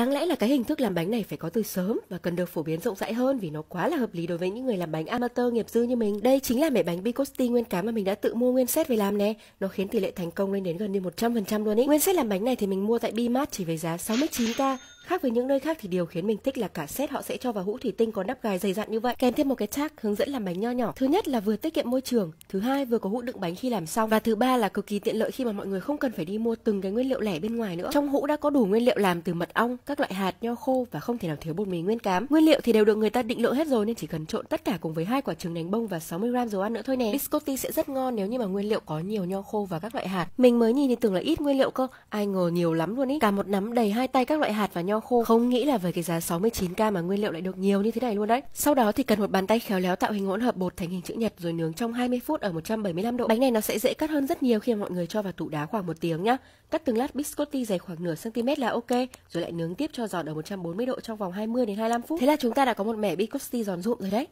Đáng lẽ là cái hình thức làm bánh này phải có từ sớm và cần được phổ biến rộng rãi hơn vì nó quá là hợp lý đối với những người làm bánh amateur nghiệp dư như mình. Đây chính là mẻ bánh Bicosti nguyên cám mà mình đã tự mua nguyên set về làm nè. Nó khiến tỷ lệ thành công lên đến gần như 100% luôn ý. Nguyên set làm bánh này thì mình mua tại BIMART chỉ với giá 69k Khác với những nơi khác thì điều khiến mình thích là cả set họ sẽ cho vào hũ thủy tinh có nắp gài dày dặn như vậy, kèm thêm một cái tag hướng dẫn làm bánh nho nhỏ. Thứ nhất là vừa tiết kiệm môi trường, thứ hai vừa có hũ đựng bánh khi làm xong và thứ ba là cực kỳ tiện lợi khi mà mọi người không cần phải đi mua từng cái nguyên liệu lẻ bên ngoài nữa. Trong hũ đã có đủ nguyên liệu làm từ mật ong, các loại hạt nho khô và không thể nào thiếu bột mì nguyên cám. Nguyên liệu thì đều được người ta định lượng hết rồi nên chỉ cần trộn tất cả cùng với hai quả trứng đánh bông và 60 gram dầu ăn nữa thôi nè. Biscotti sẽ rất ngon nếu như mà nguyên liệu có nhiều nho khô và các loại hạt. Mình mới nhìn thì tưởng là ít nguyên liệu cơ, ai ngờ nhiều lắm luôn ý. Cả một nắm đầy hai tay các loại hạt và nho khô. Không nghĩ là với cái giá 69k mà nguyên liệu lại được nhiều như thế này luôn đấy. Sau đó thì cần một bàn tay khéo léo tạo hình hỗn hợp bột thành hình chữ nhật rồi nướng trong 20 phút ở 175 độ. Bánh này nó sẽ dễ cắt hơn rất nhiều khi mọi người cho vào tủ đá khoảng một tiếng nhá. Cắt từng lát biscotti dày khoảng nửa cm là ok, rồi lại nướng tiếp cho giòn ở 140 độ trong vòng 20 đến 25 phút. Thế là chúng ta đã có một mẻ biscotti giòn rụm rồi đấy.